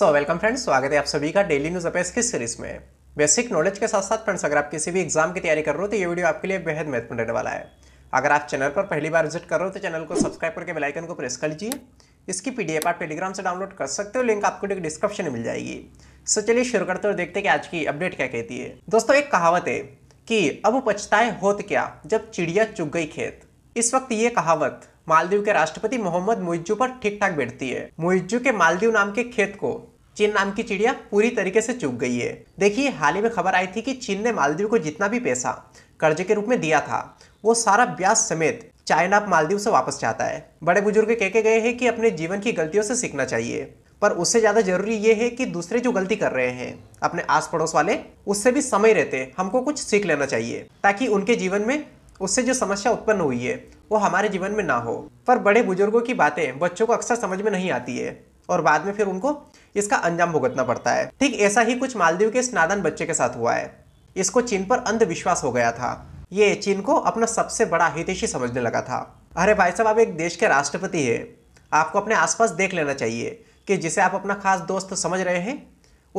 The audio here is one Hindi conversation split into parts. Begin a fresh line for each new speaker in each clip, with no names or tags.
सो वेलकम फ्रेंड्स स्वागत है आप सभी का डेली न्यूज अपेस की सीरीज में बेसिक नॉलेज के साथ साथ फ्रेंड्स अगर आप किसी भी एग्जाम की तैयारी कर रहे हो तो ये वीडियो आपके लिए बेहद महत्वपूर्ण रहने वाला है अगर आप चैनल पर पहली बार विजिट कर रहे हो तो चैनल को सब्सक्राइब करके बेलाइकन को प्रेस कर लीजिए इसकी पी आप टेलीग्राम से डाउनलोड कर सकते हो लिंक आपको डिस्क्रिप्शन में मिल जाएगी सो चलिए शुरू करते हो देखते हैं कि आज की अपडेट क्या कहती है दोस्तों एक कहावत है कि अब पछताए होत क्या जब चिड़िया चुग गई खेत इस वक्त ये कहावत मालदीव के राष्ट्रपति मोहम्मद मुइजू पर ठीक ठाक बैठती है मुइजू के मालदीव नाम के खेत को चीन नाम की चिड़िया पूरी तरीके से चुक गई है देखिए हाल ही में खबर आई थी कि चीन ने मालदीव को जितना भी पैसा कर्जे के रूप में दिया था वो सारा ब्याज समेत चाइना मालदीव से वापस चाहता है बड़े बुजुर्ग कह के गए हैं कि अपने जीवन की गलतियों से सीखना चाहिए पर उससे ज़्यादा जरूरी ये है कि दूसरे जो गलती कर रहे हैं अपने आस पड़ोस वाले उससे भी समय रहते हमको कुछ सीख लेना चाहिए ताकि उनके जीवन में उससे जो समस्या उत्पन्न हुई है वो हमारे जीवन में ना हो पर बड़े बुजुर्गों की बातें बच्चों को अक्सर समझ में नहीं आती है और बाद में फिर उनको इसका अंजाम भुगतना पड़ता है ठीक ऐसा ही कुछ मालदीव के इस नादान बच्चे के साथ हुआ है इसको चीन पर अंधविश्वास हो गया था ये चीन को अपना सबसे बड़ा हितेशी समझने लगा था अरे भाई साहब आप एक देश के राष्ट्रपति है आपको अपने आसपास देख लेना चाहिए कि जिसे आप अपना खास दोस्त समझ रहे हैं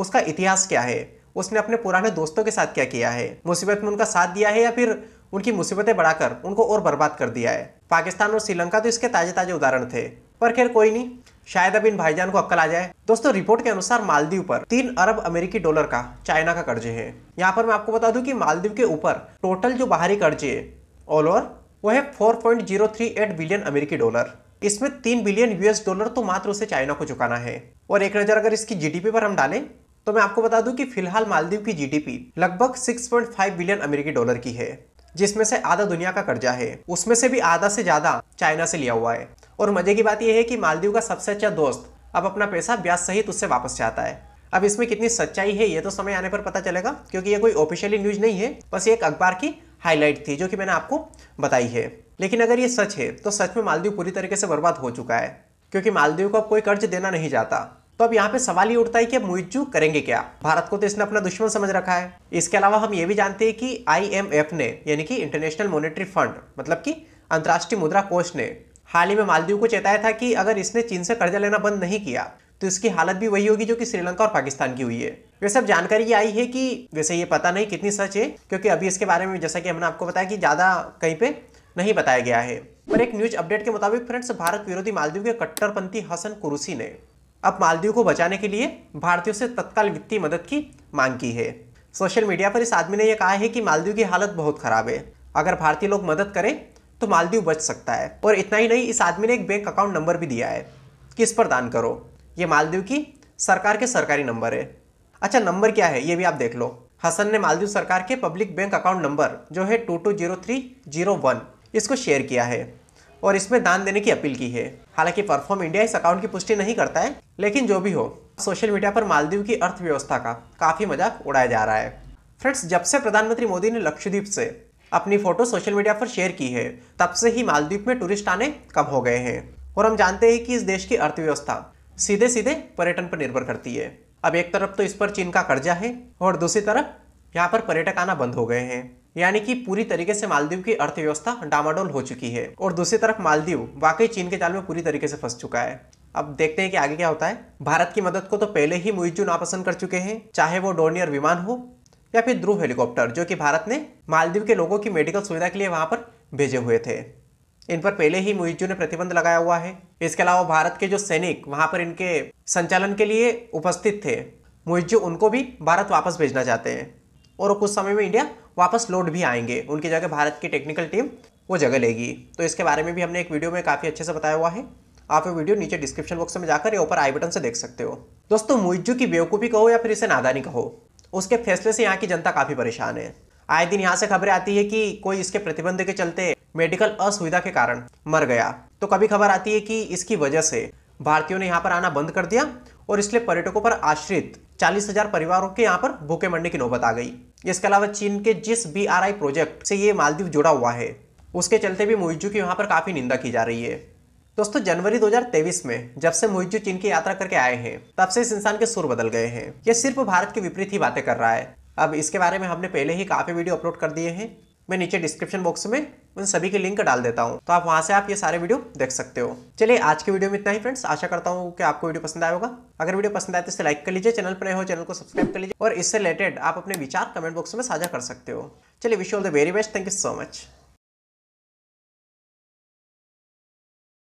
उसका इतिहास क्या है उसने अपने पुराने दोस्तों के साथ क्या किया है मुसीबत में उनका साथ दिया है या फिर उनकी मुसीबतें बढ़ाकर उनको और बर्बाद कर दिया है पाकिस्तान और श्रीलंका तो इसके ताजे ताजे उदाहरण थे पर खैर कोई नहीं शायद अब इन भाईजान को अक्कल आ जाए दोस्तों रिपोर्ट के अनुसार मालदीव पर तीन अरब अमेरिकी डॉलर का चाइना का कर्जे है यहाँ पर मैं आपको बता दूं कि मालदीव के ऊपर टोटल जो बाहरी कर्जे है ऑल ओवर वो है एट बिलियन अमेरिकी डॉलर इसमें तीन बिलियन यूएस डॉलर तो मात्र उसे चाइना को चुकाना है और एक नज़र अगर इसकी जीडीपी पर हम डालें तो मैं आपको बता दूं कि फिलहाल मालदीव की जीडीपी लगभग 6.5 बिलियन अमेरिकी डॉलर की है जिसमें से आधा दुनिया का कर्जा है उसमें से भी आधा से ज्यादा चाइना से लिया हुआ है और मजे की बात यह है कि मालदीव का सबसे अच्छा दोस्त अब अपना पैसा ब्याज सहित उससे वापस चाहता है अब इसमें कितनी सच्चाई है ये तो समय आने पर पता चलेगा क्योंकि ये कोई ऑफिशियली न्यूज नहीं है बस एक अखबार की हाईलाइट थी जो कि मैंने आपको बताई है लेकिन अगर ये सच है तो सच में मालदीव पूरी तरीके से बर्बाद हो चुका है क्योंकि मालदीव को अब कोई कर्ज देना नहीं चाहता तो अब यहाँ पे सवाल ये उठता है कि मुइजू करेंगे क्या भारत को तो इसने अपना दुश्मन समझ रखा है इसके अलावा हम ये भी जानते हैं कि आई ने यानी कि इंटरनेशनल मॉनेटरी फंड मतलब कि अंतर्राष्ट्रीय मुद्रा कोष ने हाल ही में मालदीव को चेताया था कि अगर इसने चीन से कर्जा लेना बंद नहीं किया तो इसकी हालत भी वही होगी जो कि श्रीलंका और पाकिस्तान की हुई है ये सब जानकारी ये आई है कि वैसे ये पता नहीं कितनी सच है क्योंकि अभी इसके बारे में जैसा कि हमने आपको बताया कि ज़्यादा कहीं पे नहीं बताया गया है पर एक न्यूज अपडेट के मुताबिक फ्रेंड्स भारत विरोधी मालदीव के कट्टरपंथी हसन कुरुसी ने अब मालदीव को बचाने के लिए भारतीयों से तत्काल वित्तीय मदद की मांग की है सोशल मीडिया पर इस आदमी ने यह कहा है कि मालदीव की हालत बहुत खराब है अगर भारतीय लोग मदद करें तो मालदीव बच सकता है और इतना ही नहीं इस आदमी ने एक बैंक अकाउंट नंबर भी दिया है कि इस पर दान करो ये मालदीव की सरकार के सरकारी नंबर है अच्छा नंबर क्या है ये भी आप देख लो हसन ने मालदीव सरकार के पब्लिक बैंक अकाउंट नंबर जो है two two zero three zero one इसको शेयर किया है और इसमें दान देने की अपील की है हालांकि परफॉर्म इंडिया इस अकाउंट की पुष्टि नहीं करता है लेकिन जो भी हो सोशल मीडिया पर मालदीव की अर्थव्यवस्था का काफ़ी मजाक उड़ाया जा रहा है फ्रेंड्स जब से प्रधानमंत्री मोदी ने लक्षद्वीप से अपनी फ़ोटो सोशल मीडिया पर शेयर की है तब से ही मालदीव में टूरिस्ट आने कम हो गए हैं और हम जानते हैं कि इस देश की अर्थव्यवस्था सीधे सीधे पर्यटन पर निर्भर करती है अब एक तरफ तो इस पर चीन का कर्जा है और दूसरी तरफ यहाँ पर पर्यटक आना बंद हो गए हैं यानी कि पूरी तरीके से मालदीव की अर्थव्यवस्था डामाडोल हो चुकी है और दूसरी तरफ मालदीव वाकई चीन के जाल में पूरी तरीके से फंस चुका है अब देखते हैं कि आगे क्या होता है भारत की मदद को तो पहले ही मुइजू नापसंद कर चुके हैं चाहे वो डोर्नियर विमान हो या फिर ध्रुव हेलीकॉप्टर जो कि भारत ने मालदीव के लोगों की मेडिकल सुविधा के लिए वहाँ पर भेजे हुए थे इन पर पहले ही मुहिजू ने प्रतिबंध लगाया हुआ है इसके अलावा भारत के जो सैनिक वहाँ पर इनके संचालन के लिए उपस्थित थे मुहिजू उनको भी भारत वापस भेजना चाहते हैं और कुछ समय में इंडिया वापस लौट भी आएंगे उनकी जगह भारत की टेक्निकल टीम वो जगह लेगी तो इसके बारे में भी हमने एक वीडियो में काफ़ी अच्छे से बताया हुआ है आप ये वीडियो नीचे डिस्क्रिप्शन बॉक्स में जाकर या ऊपर आई बटन से देख सकते हो दोस्तों मुइजू की बेवकूफ़ी कहो या फिर इसे नादानी कहो उसके फैसले से यहाँ की जनता काफ़ी परेशान है आए दिन यहाँ से खबरें आती है कि कोई इसके प्रतिबंध के चलते मेडिकल असुविधा के कारण मर गया तो कभी खबर आती है कि इसकी वजह से भारतीयों ने यहाँ पर आना बंद कर दिया और इसलिए पर्यटकों पर आश्रित चालीस हजार परिवारों के यहाँ पर भूखे मरने की नौबत आ गई इसके अलावा चीन के जिस बी प्रोजेक्ट से ये मालदीव जुड़ा हुआ है उसके चलते भी मुइजू की यहाँ पर काफ़ी निंदा की जा रही है दोस्तों जनवरी 2023 में जब से मोहित चीन की यात्रा करके आए हैं तब से इस इंसान के सुर बदल गए हैं ये सिर्फ भारत के विपरीत ही बातें कर रहा है अब इसके बारे में हमने पहले ही काफ़ी वीडियो अपलोड कर दिए हैं मैं नीचे डिस्क्रिप्शन बॉक्स में उन सभी के लिंक डाल देता हूँ तो आप वहां से आप ये सारे वीडियो देख सकते हो चलिए आज के वीडियो में इतना ही फ्रेंड्स आशा करता हूँ कि आपको वीडियो पसंद आएगा होगा अगर वीडियो पसंद आए तो इसे लाइक कर लीजिए चैनल पर नए हो चैनल को सब्सक्राइब कर लीजिए और इससे रिलेटेड आप अपने विचार कमेंट बॉक्स में साझा कर सकते हो चलिए wish all the very best thank you so much